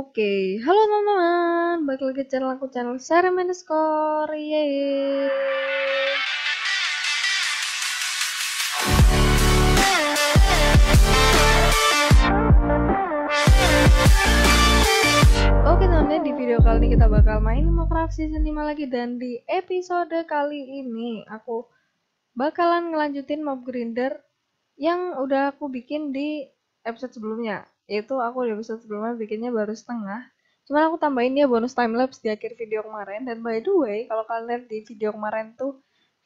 Oke, halo teman-teman, balik lagi channel aku channel Sarah Score, yeay. Oke okay, teman-teman, di video kali ini kita bakal main Minecraft Season 5 lagi dan di episode kali ini aku bakalan ngelanjutin mob grinder yang udah aku bikin di episode sebelumnya itu aku di episode sebelumnya bikinnya baru setengah. Cuman aku tambahin dia bonus time lapse di akhir video kemarin. Dan by the way, kalau kalian lihat di video kemarin tuh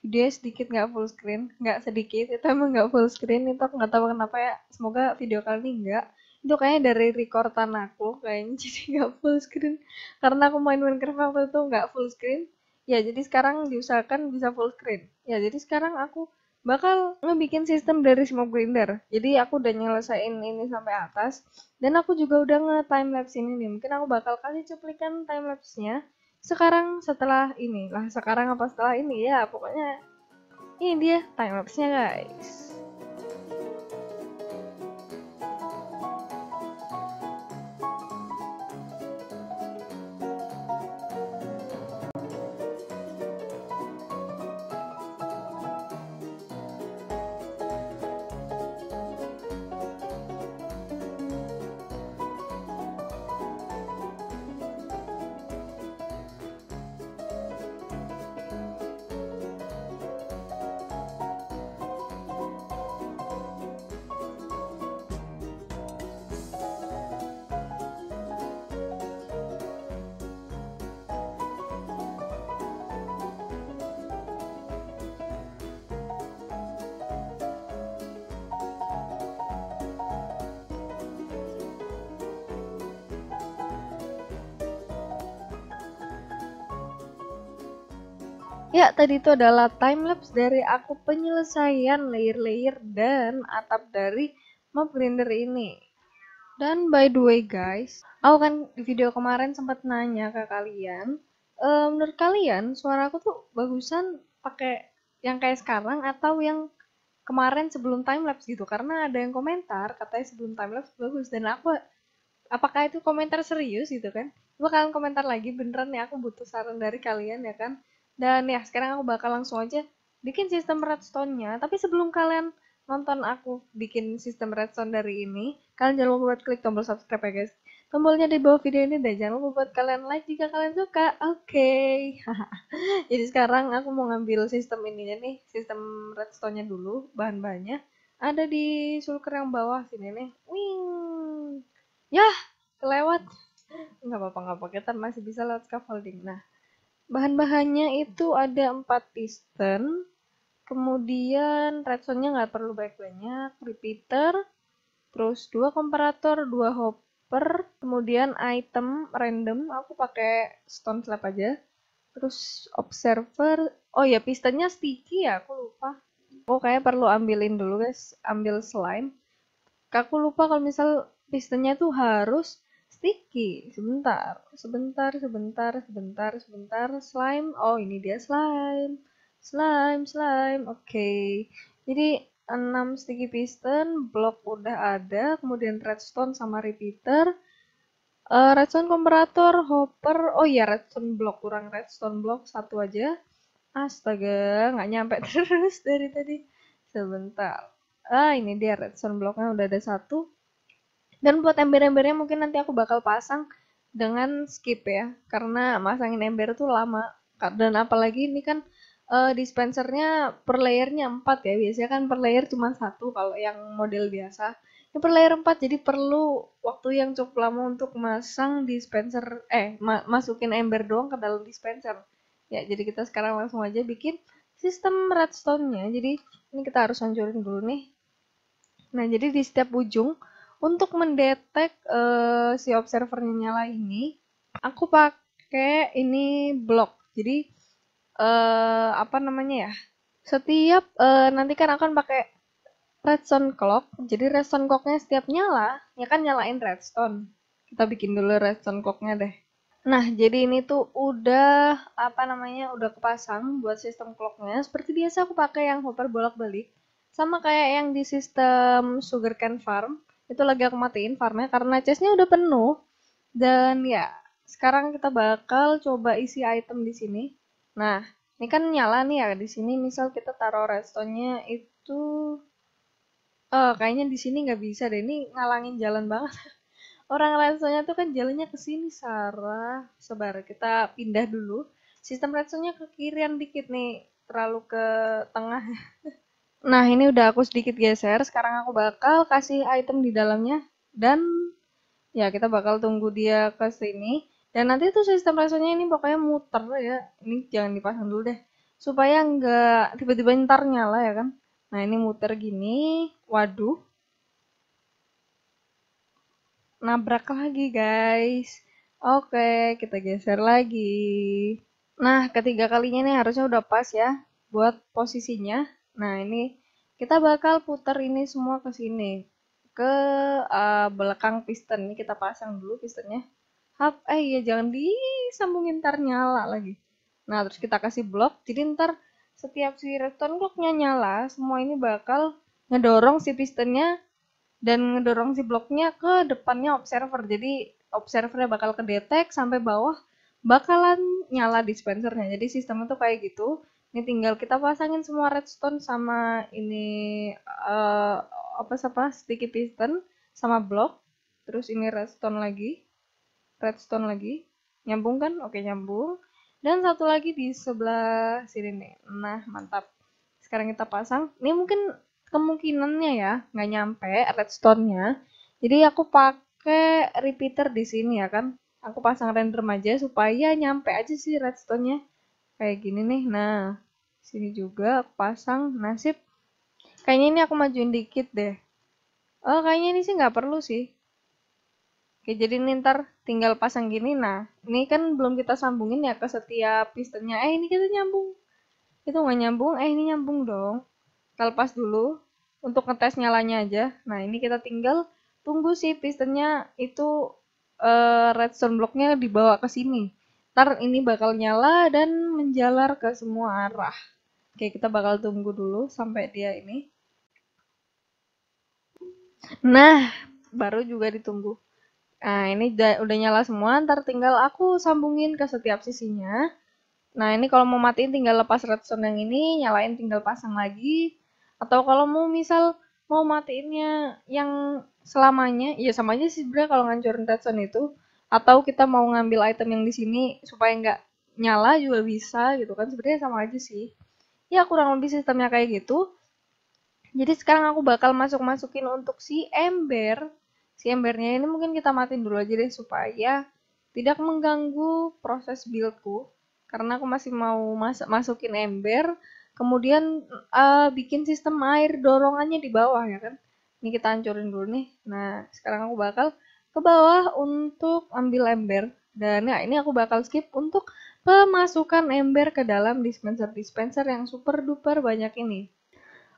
videonya sedikit nggak full screen, nggak sedikit, itu emang nggak full screen, itu aku nggak tahu kenapa ya, semoga video kali ini nggak. Itu kayaknya dari recordan aku, kayaknya jadi nggak full screen, karena aku main Minecraft waktu itu nggak full screen, ya jadi sekarang diusahakan bisa full screen. Ya jadi sekarang aku bakal ngebikin sistem dari smoke grinder. Jadi aku udah nyelesain ini sampai atas dan aku juga udah nge time lapse ini nih. Mungkin aku bakal kasih cuplikan time lapse-nya sekarang setelah ini. Lah sekarang apa setelah ini ya pokoknya ini dia time lapse-nya guys. Ya, tadi itu adalah time lapse dari aku penyelesaian layer-layer dan atap dari map render ini. Dan by the way guys, aku kan di video kemarin sempat nanya ke kalian, e, menurut kalian suara aku tuh bagusan pakai yang kayak sekarang atau yang kemarin sebelum time lapse gitu? Karena ada yang komentar katanya sebelum time lapse bagus dan aku apakah itu komentar serius gitu kan? Gua kalian komentar lagi beneran ya aku butuh saran dari kalian ya kan? Dan ya, sekarang aku bakal langsung aja bikin sistem redstone-nya. Tapi sebelum kalian nonton aku bikin sistem redstone dari ini, kalian jangan lupa buat klik tombol subscribe ya guys. Tombolnya di bawah video ini dan jangan lupa buat kalian like jika kalian suka. Oke. Okay. Jadi sekarang aku mau ngambil sistem ininya nih, sistem redstone-nya dulu, bahan-bahannya. Ada di sulker yang bawah sini nih. Wing. Yah, kelewat nggak apa-apa apa apa kita masih bisa lewat scaffolding nah Bahan-bahannya itu ada 4 piston, kemudian redstone-nya nggak perlu banyak-banyak, repeater, terus dua komparator, dua hopper, kemudian item random, aku pakai stone slab aja, terus observer, oh ya pistonnya sticky ya, aku lupa. Oh kayak perlu ambilin dulu guys, ambil slime. Aku lupa kalau misal pistonnya tuh harus sticky sebentar sebentar sebentar sebentar sebentar slime oh ini dia slime slime slime oke okay. jadi 6 sticky piston blok udah ada kemudian redstone sama repeater uh, redstone komparator hopper oh ya redstone block kurang redstone block satu aja astaga nggak nyampe terus dari tadi sebentar ah ini dia redstone bloknya udah ada satu dan buat ember-embernya mungkin nanti aku bakal pasang dengan skip ya, karena masangin ember tuh lama. Dan apalagi ini kan uh, dispensernya per layernya 4 ya, biasanya kan per layer cuma satu kalau yang model biasa. Ini per layer 4 jadi perlu waktu yang cukup lama untuk masang dispenser, eh ma masukin ember doang ke dalam dispenser. Ya, jadi kita sekarang langsung aja bikin sistem redstone-nya. Jadi ini kita harus hancurin dulu nih. Nah, jadi di setiap ujung untuk mendetek uh, si observernya nyala ini, aku pakai ini blok. Jadi uh, apa namanya ya? Setiap uh, nanti kan akan pakai redstone clock. Jadi redstone clocknya setiap nyala, ya kan nyalain redstone. Kita bikin dulu redstone clocknya deh. Nah, jadi ini tuh udah apa namanya? udah kepasang buat sistem clocknya. Seperti biasa aku pakai yang hopper bolak-balik. Sama kayak yang di sistem sugarcane farm itu lagi aku matiin farmnya karena chestnya udah penuh dan ya sekarang kita bakal coba isi item di sini nah ini kan nyala nih ya di sini misal kita taruh restonya itu oh, kayaknya di sini nggak bisa deh ini ngalangin jalan banget orang restonya tuh kan jalannya ke sini Sarah sebar kita pindah dulu sistem restonya nya ke kirian dikit nih terlalu ke tengah Nah, ini udah aku sedikit geser. Sekarang aku bakal kasih item di dalamnya dan ya kita bakal tunggu dia ke sini. Dan nanti tuh sistem rasanya ini pokoknya muter ya. Ini jangan dipasang dulu deh. Supaya nggak tiba-tiba ntar nyala ya kan. Nah, ini muter gini. Waduh. Nabrak lagi, guys. Oke, kita geser lagi. Nah, ketiga kalinya ini harusnya udah pas ya buat posisinya. Nah, ini kita bakal putar ini semua ke sini. Ke uh, belakang piston. Ini kita pasang dulu pistonnya. Hap, eh ya jangan disambungin ntar nyala lagi. Nah, terus kita kasih blok. Jadi ntar setiap si redstone clocknya nyala, semua ini bakal ngedorong si pistonnya dan ngedorong si bloknya ke depannya observer. Jadi observernya bakal kedetek sampai bawah bakalan nyala dispensernya. Jadi sistemnya tuh kayak gitu ini tinggal kita pasangin semua redstone sama ini uh, apa siapa sticky piston sama blok terus ini redstone lagi redstone lagi nyambung kan oke nyambung dan satu lagi di sebelah sini nih nah mantap sekarang kita pasang ini mungkin kemungkinannya ya nggak nyampe redstone-nya jadi aku pakai repeater di sini ya kan aku pasang random aja supaya nyampe aja sih redstone-nya kayak gini nih nah sini juga pasang nasib kayaknya ini aku majuin dikit deh oh kayaknya ini sih nggak perlu sih oke jadi ini ntar tinggal pasang gini nah ini kan belum kita sambungin ya ke setiap pistonnya eh ini kita nyambung itu nggak nyambung eh ini nyambung dong kita lepas dulu untuk ngetes nyalanya aja nah ini kita tinggal tunggu sih pistonnya itu uh, eh, redstone bloknya dibawa ke sini ntar ini bakal nyala dan menjalar ke semua arah Oke, kita bakal tunggu dulu sampai dia ini. Nah, baru juga ditunggu. Nah, ini udah, nyala semua, ntar tinggal aku sambungin ke setiap sisinya. Nah, ini kalau mau matiin tinggal lepas redstone yang ini, nyalain tinggal pasang lagi. Atau kalau mau misal mau matiinnya yang selamanya, ya sama aja sih sebenernya kalau ngancurin redstone itu. Atau kita mau ngambil item yang di sini supaya nggak nyala juga bisa gitu kan, sebenarnya sama aja sih ya kurang lebih sistemnya kayak gitu jadi sekarang aku bakal masuk-masukin untuk si ember si embernya ini mungkin kita matiin dulu aja deh supaya tidak mengganggu proses buildku karena aku masih mau mas masukin ember kemudian uh, bikin sistem air dorongannya di bawah ya kan ini kita hancurin dulu nih nah sekarang aku bakal ke bawah untuk ambil ember dan ya ini aku bakal skip untuk pemasukan ember ke dalam dispenser-dispenser yang super duper banyak ini.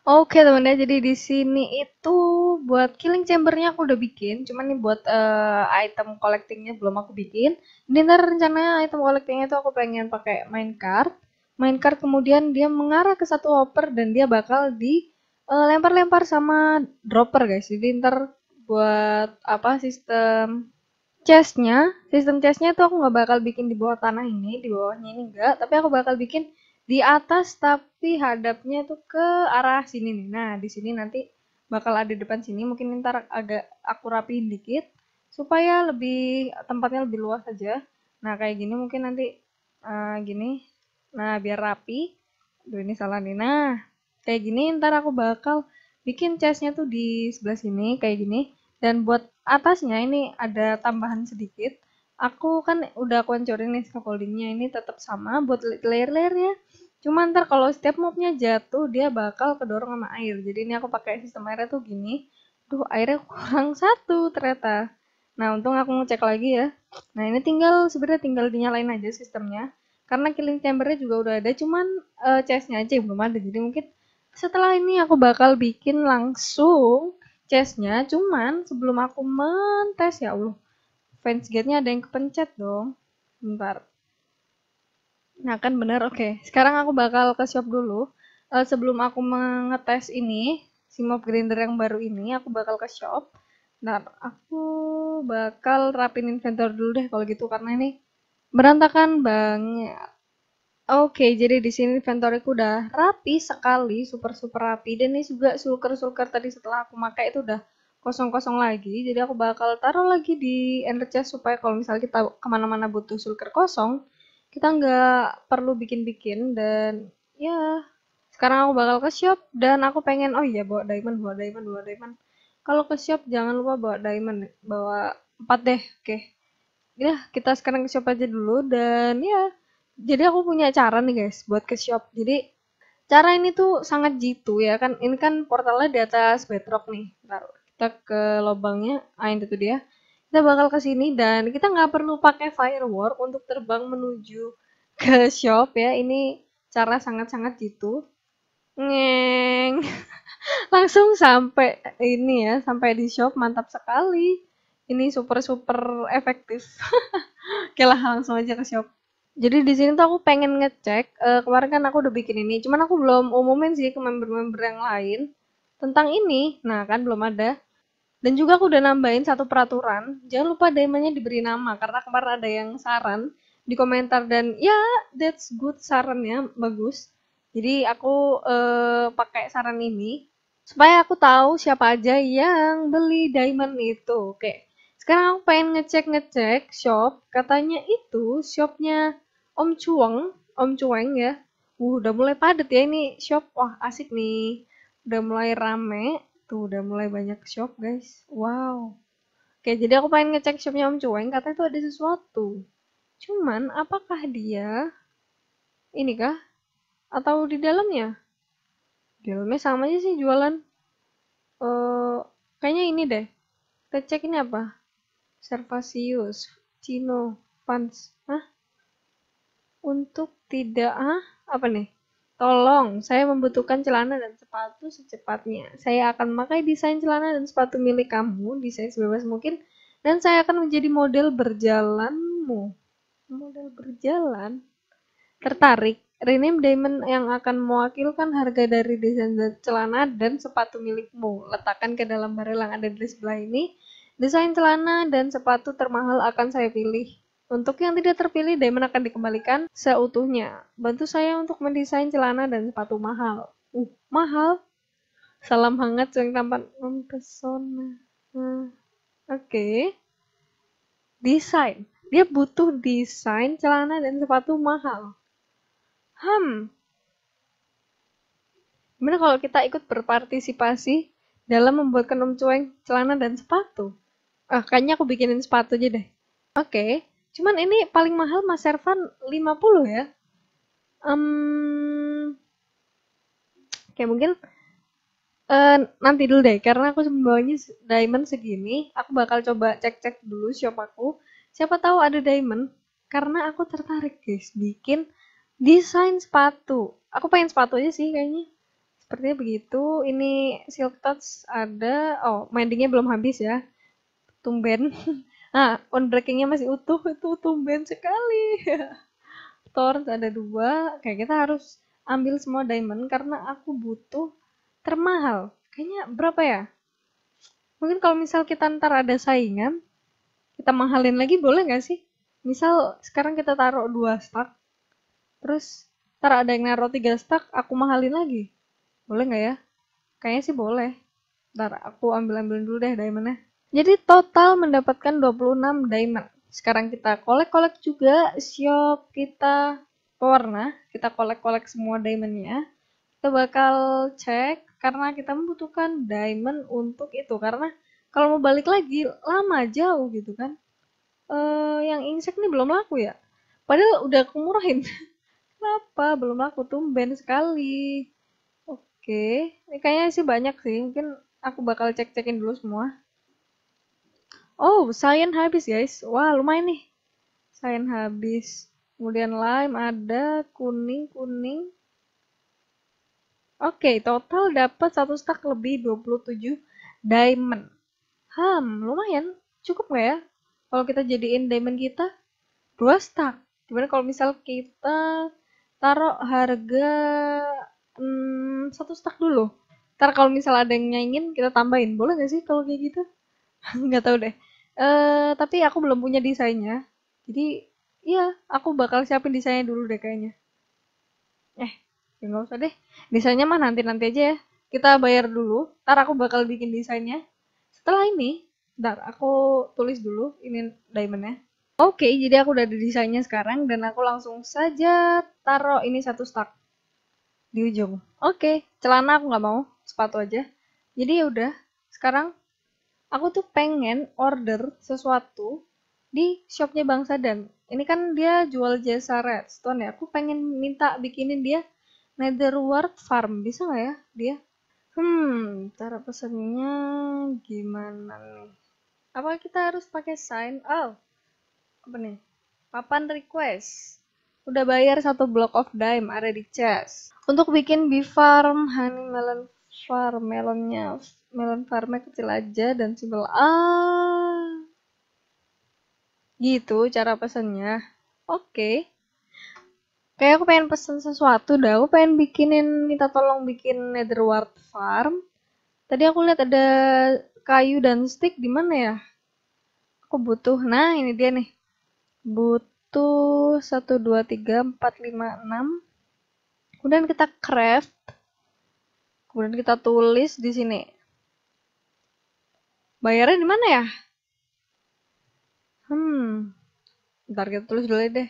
Oke okay, teman-teman, jadi di sini itu buat killing chambernya aku udah bikin, cuman nih buat uh, item collectingnya belum aku bikin. Ini ntar rencananya item collectingnya itu aku pengen pakai main card. Main card kemudian dia mengarah ke satu hopper dan dia bakal dilempar eh, lempar sama dropper guys. Jadi ntar buat apa sistem chestnya, sistem chestnya tuh aku nggak bakal bikin di bawah tanah ini, di bawahnya ini enggak, tapi aku bakal bikin di atas tapi hadapnya tuh ke arah sini nih. Nah, di sini nanti bakal ada depan sini, mungkin ntar agak aku rapiin dikit supaya lebih tempatnya lebih luas aja. Nah, kayak gini mungkin nanti uh, gini. Nah, biar rapi. Duh, ini salah nih. Nah, kayak gini ntar aku bakal bikin chestnya tuh di sebelah sini kayak gini dan buat atasnya ini ada tambahan sedikit aku kan udah aku hancurin nih scaffoldingnya ini tetap sama buat layer-layernya cuma ntar kalau setiap mobnya jatuh dia bakal kedorong sama air jadi ini aku pakai sistem airnya tuh gini duh airnya kurang satu ternyata nah untung aku ngecek lagi ya nah ini tinggal sebenarnya tinggal dinyalain aja sistemnya karena killing chambernya juga udah ada cuman uh, chestnya aja belum ada jadi mungkin setelah ini aku bakal bikin langsung chestnya cuman sebelum aku mentes ya Allah fence gate-nya ada yang kepencet dong bentar nah kan bener oke okay. sekarang aku bakal ke shop dulu uh, sebelum aku mengetes ini si mob grinder yang baru ini aku bakal ke shop nah aku bakal rapin inventor dulu deh kalau gitu karena ini berantakan banget Oke, jadi di sini inventoryku udah rapi sekali, super-super rapi. Dan ini juga sulker-sulker tadi setelah aku pakai itu udah kosong-kosong lagi. Jadi aku bakal taruh lagi di ender chest ya, supaya kalau misalnya kita kemana-mana butuh sulker kosong, kita nggak perlu bikin-bikin. Dan ya, sekarang aku bakal ke shop dan aku pengen, oh iya bawa diamond, bawa diamond, bawa diamond. Kalau ke shop jangan lupa bawa diamond, bawa empat deh, oke. Okay. Ya, kita sekarang ke shop aja dulu dan ya jadi aku punya cara nih guys buat ke shop jadi cara ini tuh sangat jitu ya kan ini kan portalnya di atas bedrock nih Bentar, kita ke lubangnya ah itu tuh dia kita bakal ke sini dan kita nggak perlu pakai firework untuk terbang menuju ke shop ya ini cara sangat-sangat jitu ngeng langsung sampai ini ya sampai di shop mantap sekali ini super super efektif oke lah langsung aja ke shop jadi di sini tuh aku pengen ngecek uh, kemarin kan aku udah bikin ini, cuman aku belum umumin sih ke member-member yang lain tentang ini. Nah kan belum ada. Dan juga aku udah nambahin satu peraturan, jangan lupa diamondnya diberi nama karena kemarin ada yang saran di komentar dan ya that's good sarannya bagus. Jadi aku uh, pakai saran ini supaya aku tahu siapa aja yang beli diamond itu. Oke. Sekarang aku pengen ngecek-ngecek shop, katanya itu shopnya Om Cuang, Om Cuang ya. Uh, udah mulai padat ya ini shop. Wah, asik nih. Udah mulai rame. Tuh, udah mulai banyak shop, guys. Wow. Oke, jadi aku pengen ngecek shopnya Om Cuang. Katanya tuh ada sesuatu. Cuman, apakah dia... Ini kah? Atau di dalamnya? Di dalamnya sama aja sih jualan. Uh, kayaknya ini deh. Kita cek ini apa? Servasius. Cino. Pants, Hah? untuk tidak ah apa nih? Tolong, saya membutuhkan celana dan sepatu secepatnya. Saya akan memakai desain celana dan sepatu milik kamu, desain sebebas mungkin, dan saya akan menjadi model berjalanmu. Model berjalan? Tertarik? Rename diamond yang akan mewakilkan harga dari desain celana dan sepatu milikmu. Letakkan ke dalam barel yang ada di sebelah ini. Desain celana dan sepatu termahal akan saya pilih. Untuk yang tidak terpilih, diamond akan dikembalikan seutuhnya. Bantu saya untuk mendesain celana dan sepatu mahal. Uh, mahal? Salam hangat yang tampan mempesona. Hmm. Oke. Okay. Desain. Dia butuh desain celana dan sepatu mahal. Hmm. Gimana kalau kita ikut berpartisipasi dalam membuatkan Om cueng celana dan sepatu? Ah, kayaknya aku bikinin sepatu aja deh. Oke. Okay. Cuman ini paling mahal Mas Servan 50 ya. Um, kayak mungkin uh, nanti dulu deh karena aku membawanya diamond segini, aku bakal coba cek-cek dulu shop aku. Siapa tahu ada diamond karena aku tertarik guys bikin desain sepatu. Aku pengen sepatu aja sih kayaknya. Sepertinya begitu. Ini silk touch ada. Oh, mendingnya belum habis ya. Tumben. Nah, on breakingnya masih utuh, itu tumben sekali. Torch ada dua, kayak kita harus ambil semua diamond karena aku butuh termahal. Kayaknya berapa ya? Mungkin kalau misal kita ntar ada saingan, kita mahalin lagi boleh nggak sih? Misal sekarang kita taruh dua stack, terus ntar ada yang naruh tiga stack, aku mahalin lagi. Boleh nggak ya? Kayaknya sih boleh. Ntar aku ambil ambil dulu deh diamondnya. Jadi total mendapatkan 26 diamond. Sekarang kita kolek-kolek juga shop kita pewarna, kita kolek-kolek semua diamondnya. Kita bakal cek karena kita membutuhkan diamond untuk itu karena kalau mau balik lagi lama jauh gitu kan. Eh yang insect nih belum laku ya. Padahal udah aku murahin. Kenapa belum laku tuh? tumben sekali? Oke, ini kayaknya sih banyak sih. Mungkin aku bakal cek-cekin dulu semua. Oh, cyan habis guys. Wah, lumayan nih. cyan habis. Kemudian lime ada, kuning-kuning. Oke, okay, total dapat satu stack lebih 27 diamond. Hmm, lumayan. Cukup nggak ya? Kalau kita jadiin diamond kita, 2 stack. Gimana kalau misal kita taruh harga hmm, satu stack dulu. Ntar kalau misal ada yang nyaingin, kita tambahin. Boleh nggak sih kalau kayak gitu? nggak tahu deh uh, tapi aku belum punya desainnya jadi iya aku bakal siapin desainnya dulu deh kayaknya eh ya nggak usah deh desainnya mah nanti nanti aja ya kita bayar dulu ntar aku bakal bikin desainnya setelah ini ntar aku tulis dulu ini diamondnya oke jadi aku udah ada desainnya sekarang dan aku langsung saja taruh ini satu stack di ujung oke celana aku nggak mau sepatu aja jadi ya udah sekarang aku tuh pengen order sesuatu di shopnya Bang Sadan. Ini kan dia jual jasa redstone ya. Aku pengen minta bikinin dia netherward farm. Bisa nggak ya dia? Hmm, cara pesennya gimana nih? Apa kita harus pakai sign? Oh, apa nih? Papan request. Udah bayar satu block of dime, ada di chest. Untuk bikin bee farm, honey melon farm, melonnya melon farmnya kecil aja dan simpel ah gitu cara pesennya oke okay. kayak aku pengen pesen sesuatu dah aku pengen bikinin minta tolong bikin netherward farm tadi aku lihat ada kayu dan stick di mana ya aku butuh nah ini dia nih butuh satu dua tiga empat lima enam. kemudian kita craft kemudian kita tulis di sini Bayarnya di mana ya? Hmm. Ntar kita tulis dulu deh.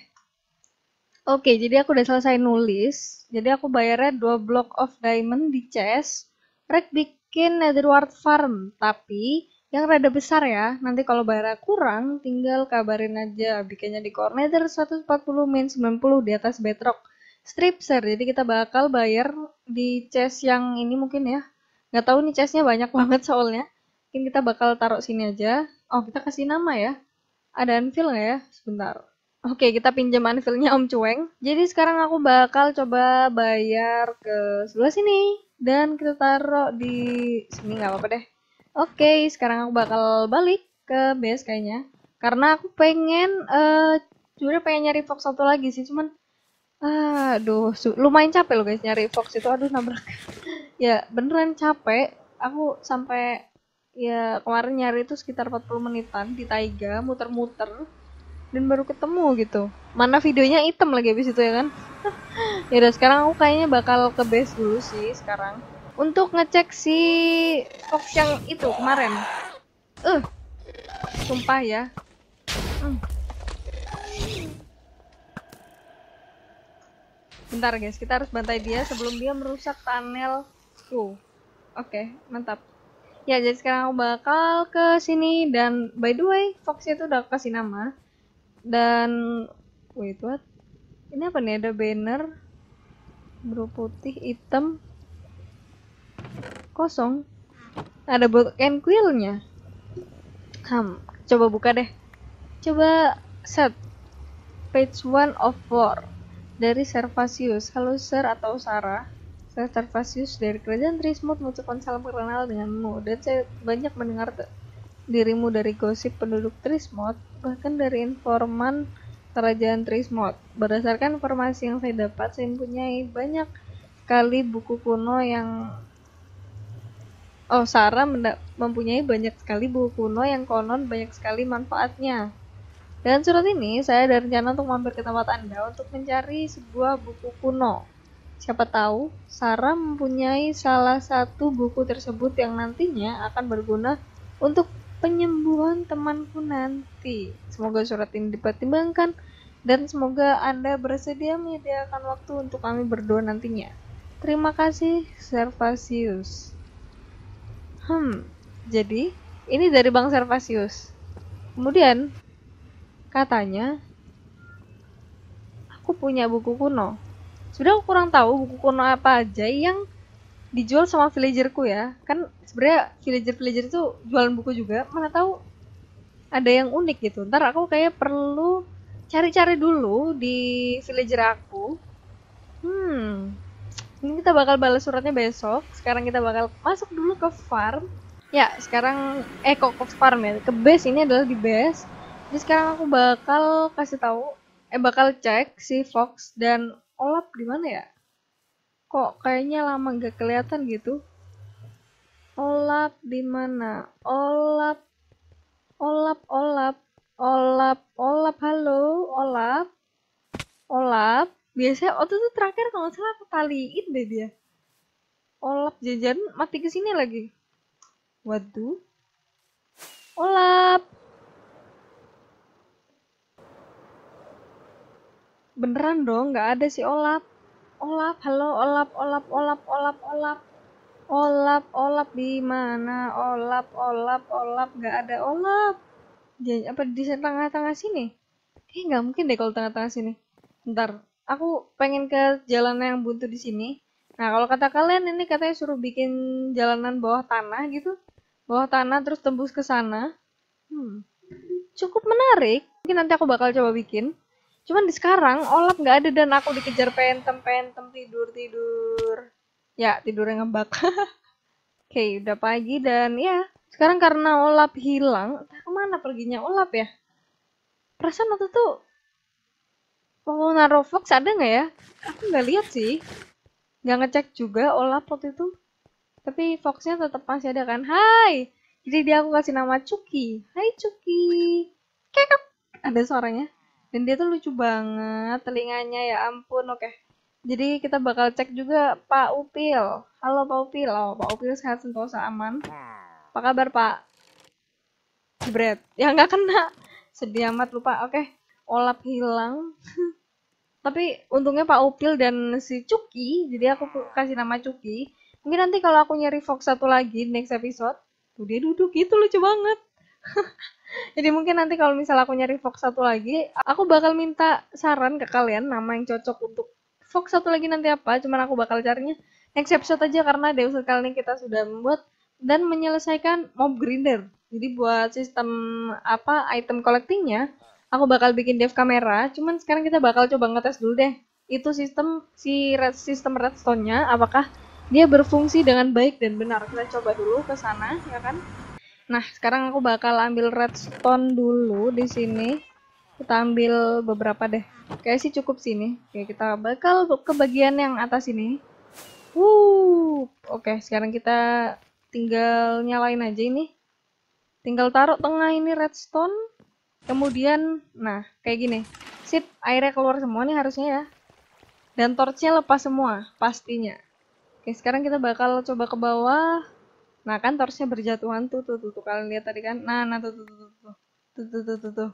Oke, jadi aku udah selesai nulis. Jadi aku bayarnya 2 block of diamond di chest. Rek bikin ward farm, tapi yang rada besar ya. Nanti kalau bayarnya kurang, tinggal kabarin aja. Bikinnya di core nether 140 min 90 di atas bedrock. Strip Stripser, jadi kita bakal bayar di chest yang ini mungkin ya. Nggak tahu nih chestnya banyak banget soalnya mungkin kita bakal taruh sini aja. Oh, kita kasih nama ya. Ada anvil nggak ya? Sebentar. Oke, kita pinjam anvilnya Om Cueng. Jadi sekarang aku bakal coba bayar ke sebelah sini. Dan kita taruh di sini nggak apa-apa deh. Oke, sekarang aku bakal balik ke base kayaknya. Karena aku pengen, uh, eh, sebenernya pengen nyari Fox satu lagi sih. Cuman, aduh, lumayan capek loh guys nyari Fox itu. Aduh, nabrak. ya, beneran capek. Aku sampai ya kemarin nyari itu sekitar 40 menitan di taiga muter-muter dan baru ketemu gitu mana videonya item lagi abis itu ya kan ya udah sekarang aku kayaknya bakal ke base dulu sih sekarang untuk ngecek si fox yang itu kemarin eh uh, sumpah ya hmm. bentar guys kita harus bantai dia sebelum dia merusak tunnel tuh oke okay, mantap Ya, jadi sekarang aku bakal ke sini dan by the way, Fox itu udah kasih nama. Dan wait what? Ini apa nih? Ada banner biru putih hitam kosong. Ada book and quill-nya. Hmm, coba buka deh. Coba set page 1 of 4 dari Servasius. Halo Sir atau Sarah. Reservasius dari kerajaan Trismut mengucapkan salam kenal denganmu, dan saya banyak mendengar dirimu dari gosip penduduk Trismut, bahkan dari informan kerajaan Trismut. Berdasarkan informasi yang saya dapat, saya mempunyai banyak sekali buku kuno yang Oh, Sarah mempunyai banyak sekali buku kuno yang konon banyak sekali manfaatnya. Dan surat ini, saya ada rencana untuk mampir ke tempat Anda untuk mencari sebuah buku kuno. Siapa tahu Sarah mempunyai salah satu buku tersebut yang nantinya akan berguna untuk penyembuhan temanku nanti. Semoga surat ini dipertimbangkan dan semoga Anda bersedia menyediakan waktu untuk kami berdua nantinya. Terima kasih, Servasius. Hmm, jadi ini dari Bang Servasius. Kemudian katanya aku punya buku kuno sebenarnya aku kurang tahu buku kuno apa aja yang dijual sama villagerku ya kan sebenarnya villager villager itu jualan buku juga mana tahu ada yang unik gitu ntar aku kayak perlu cari-cari dulu di villager aku hmm ini kita bakal balas suratnya besok sekarang kita bakal masuk dulu ke farm ya sekarang eh kok ke farm ya ke base ini adalah di base jadi sekarang aku bakal kasih tahu eh bakal cek si Fox dan Olap di ya? Kok kayaknya lama gak kelihatan gitu? Olap di mana? Olap, olap, olap, olap, olap. Halo, olap, olap. Biasanya waktu itu terakhir kalau salah aku taliin deh dia. Olap jajan mati ke sini lagi. Waduh. Olap. beneran dong nggak ada si Olap Olap halo Olap Olap Olap Olap Olap Olap Olap di mana Olap Olap Olap nggak ada Olap di apa di tengah-tengah sini eh nggak mungkin deh kalau tengah-tengah sini ntar aku pengen ke jalan yang buntu di sini nah kalau kata kalian ini katanya suruh bikin jalanan bawah tanah gitu bawah tanah terus tembus ke sana hmm. cukup menarik mungkin nanti aku bakal coba bikin cuman di sekarang olap nggak ada dan aku dikejar pentem pentem tidur tidur ya tidur yang ngebak oke okay, udah pagi dan ya sekarang karena olap hilang entah kemana perginya olap ya perasaan waktu itu mau naruh Fox ada nggak ya aku nggak lihat sih nggak ngecek juga olap waktu itu tapi Foxnya tetap masih ada kan Hai jadi dia aku kasih nama Cuki Hai Cuki kekep ada suaranya dan dia tuh lucu banget telinganya ya ampun oke jadi kita bakal cek juga Pak Upil halo Pak Upil oh, Pak Upil sehat sentosa aman apa kabar Pak jebret ya nggak kena sedih amat lupa oke okay. olap hilang tapi untungnya Pak Upil dan si Cuki jadi aku kasih nama Cuki mungkin nanti kalau aku nyari Fox satu lagi next episode tuh dia duduk gitu lucu banget Jadi mungkin nanti kalau misalnya aku nyari Fox satu lagi, aku bakal minta saran ke kalian nama yang cocok untuk Fox satu lagi nanti apa. Cuman aku bakal carinya next episode aja karena Deus kali ini kita sudah membuat dan menyelesaikan mob grinder. Jadi buat sistem apa item collectingnya, aku bakal bikin dev kamera. Cuman sekarang kita bakal coba ngetes dulu deh. Itu sistem si red, sistem redstone-nya apakah dia berfungsi dengan baik dan benar. Kita coba dulu ke sana, ya kan? Nah, sekarang aku bakal ambil redstone dulu di sini. Kita ambil beberapa deh. Kayak sih cukup sini. Oke, kita bakal ke bagian yang atas ini. Wuh. Oke, sekarang kita tinggal nyalain aja ini. Tinggal taruh tengah ini redstone. Kemudian, nah, kayak gini. Sip, airnya keluar semua nih harusnya ya. Dan torchnya lepas semua, pastinya. Oke, sekarang kita bakal coba ke bawah Nah kan torsnya berjatuhan tuh tuh tuh, tuh. kalian lihat tadi kan. Nah nah tuh tuh tuh tuh tuh tuh tuh, tuh, tuh.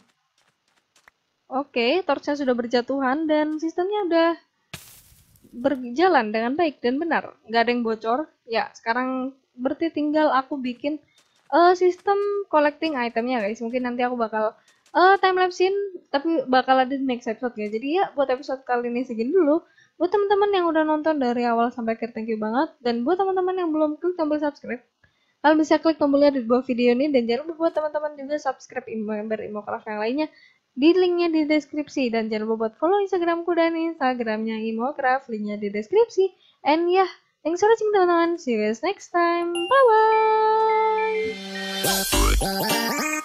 Oke, torsnya sudah berjatuhan dan sistemnya udah berjalan dengan baik dan benar. Nggak ada yang bocor. Ya, sekarang berarti tinggal aku bikin uh, sistem collecting itemnya guys. Mungkin nanti aku bakal uh, eh, timelapse-in, tapi bakal ada di next episode ya. Jadi ya, buat episode kali ini segini dulu. Buat teman-teman yang udah nonton dari awal sampai akhir, thank you banget. Dan buat teman-teman yang belum klik tombol subscribe, kalian bisa klik tombolnya di bawah video ini dan jangan lupa buat teman-teman juga subscribe member Imokraf yang lainnya di linknya di deskripsi dan jangan lupa buat follow Instagramku dan Instagramnya Imokraf linknya di deskripsi. And yeah, thanks for watching teman-teman. See you guys next time. Bye bye.